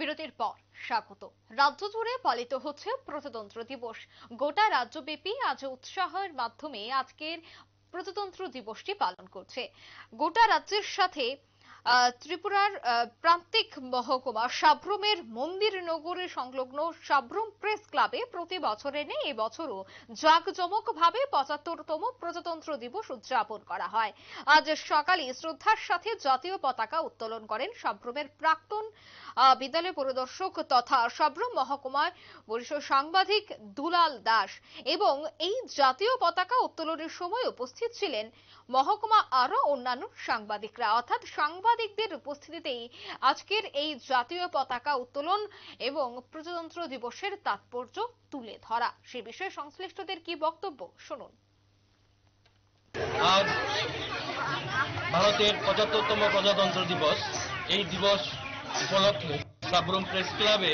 বিরতির পর স্বাগত রাজ্য জুড়ে পালিত হচ্ছে প্রজাতন্ত্র দিবস গোটা রাজ্যব্যাপী আজ উৎসাহের মাধ্যমে আজকের প্রজাতন্ত্র দিবসটি পালন করছে গোটা রাজ্যের সাথে ত্রিপুরার প্রান্তিক মহকুমা সাব্রুমের মন্দির নগরে সংলগ্ন সাব্রুম প্রেস ক্লাবে প্রতি বছরে নেই এবছরও জাঁকজমকভাবে পঁচাত্তরতম প্রজাতন্ত্র দিবস উদযাপন করা হয় আজ সকালে শ্রদ্ধার সাথে জাতীয় পতাকা উত্তোলন করেন সাব্রুমের প্রাক্তন বিদ্যালয় পরিদর্শক তথা সাব্রুম মহকুমায় বরিষ্ঠ সাংবাদিক দুলাল দাস এবং এই জাতীয় পতাকা উত্তোলনের সময় উপস্থিত ছিলেন মহকুমা আরও অন্যান্য সাংবাদিকরা অর্থাৎ সাংবাদিক সাংবাদিকদের উপস্থিতিতেই আজকের এই জাতীয় পতাকা উত্তোলন এবং প্রজাতন্ত্র দিবসের তাৎপর্য তুলে ধরা সে বিষয়ে সংশ্লিষ্টদের কি বক্তব্য শুনুন আজ ভারতের পঁচাত্তরতম প্রজাতন্ত্র দিবস এই দিবস উপলক্ষে সাবরুম প্রেস ক্লাবে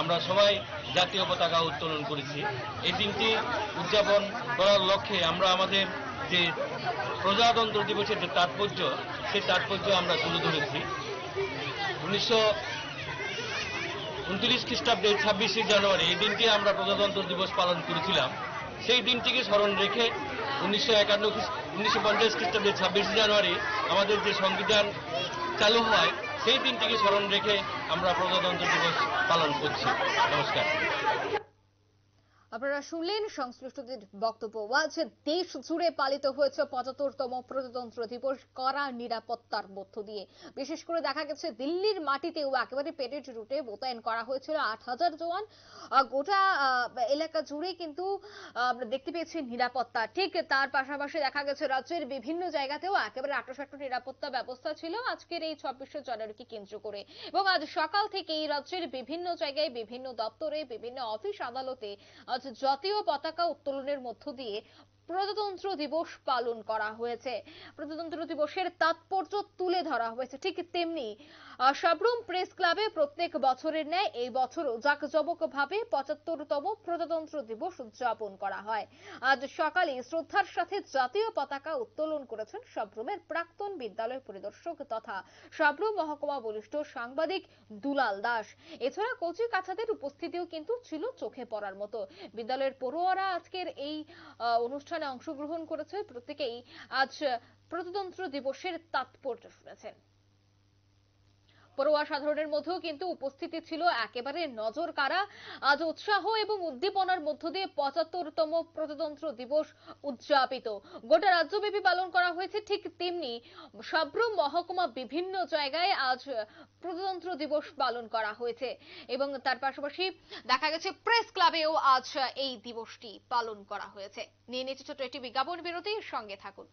আমরা সবাই জাতীয় পতাকা উত্তোলন করেছি এই দিনটি উদযাপন করার লক্ষ্যে আমরা আমাদের যে প্রজাতন্ত্র দিবসের যে তাৎপর্য সেই তাৎপর্য আমরা তুলে ধরেছি উনিশশো উনত্রিশ খ্রিস্টাব্দে ছাব্বিশে জানুয়ারি এই দিনটি আমরা প্রজাতন্ত্র দিবস পালন করেছিলাম সেই দিনটিকে স্মরণ রেখে উনিশশো একান্ন উনিশশো পঞ্চাশ খ্রিস্টাব্দে ছাব্বিশে জানুয়ারি আমাদের যে সংবিধান চালু হয় সেই দিনটিকে স্মরণ রেখে আমরা প্রজাতন্ত্র দিবস পালন করছি নমস্কার আপনারা শুনলেন সংশ্লিষ্টদের বক্তব্য আজ দেশ জুড়ে পালিত হয়েছে পঁচাত্তরতম প্রজাতন্ত্র দিবস কড়া নিরাপত্তার মধ্য দিয়ে বিশেষ করে দেখা গেছে দিল্লির মাটিতেও একেবারে পেটেড রুটে মোতায়েন করা হয়েছিল আট হাজার জওয়ান গোটা এলাকা জুড়ে কিন্তু আমরা দেখতে পেয়েছি নিরাপত্তা ঠিক তার পাশাপাশি দেখা গেছে রাজ্যের বিভিন্ন জায়গাতেও একেবারে আটোসাটো নিরাপত্তা ব্যবস্থা ছিল আজকের এই ছাব্বিশে জানুয়ারিকে কেন্দ্র করে এবং আজ সকাল থেকেই রাজ্যের বিভিন্ন জায়গায় বিভিন্ন দপ্তরে বিভিন্ন অফিস আদালতে আজ জাতীয় পতাকা উত্তোলনের মধ্য দিয়ে প্রজাতন্ত্র দিবস পালন করা হয়েছে প্রজাতন্ত্র দিবসের তাৎপর্য তুলে ধরা হয়েছে ঠিক তেমনি সাবরুম প্রেস ক্লাবে প্রত্যেক বছরের ন্যায় এই বছরও জাঁকজমকভাবে পঁচাত্তরতম প্রজাতন্ত্র দিবস উদযাপন করা হয় আজ সকালে শ্রদ্ধার সাথে জাতীয় পতাকা উত্তোলন করেছেন সাবরুমের প্রাক্তন বিদ্যালয় পরিদর্শক তথা সাবরুম মহকুমা বলিষ্ঠ সাংবাদিক দুলাল দাস এছাড়া কচি কাছাদের উপস্থিতিও কিন্তু ছিল চোখে পড়ার মতো বিদ্যালয়ের পড়ুয়ারা আজকের এই অনুষ্ঠান অনুষ্ঠানে অংশগ্রহণ করেছে প্রত্যেকেই আজ প্রজাতন্ত্র দিবসের তাৎপর্য শুনেছেন বেপরোয়া সাধারণের মধ্যেও কিন্তু উপস্থিতি ছিল একেবারে নজর কারা আজ উৎসাহ এবং উদ্দীপনার মধ্য দিয়ে পঁচাত্তরতম প্রজাতন্ত্র দিবস উদযাপিত গোটা রাজ্যব্যাপী পালন করা হয়েছে ঠিক তেমনি সাব্রুম মহকুমা বিভিন্ন জায়গায় আজ প্রজাতন্ত্র দিবস পালন করা হয়েছে এবং তার পাশাপাশি দেখা গেছে প্রেস ক্লাবেও আজ এই দিবসটি পালন করা হয়েছে নিয়ে নিচ্ছে ছোট্ট একটি বিজ্ঞাপন বিরতির সঙ্গে থাকুন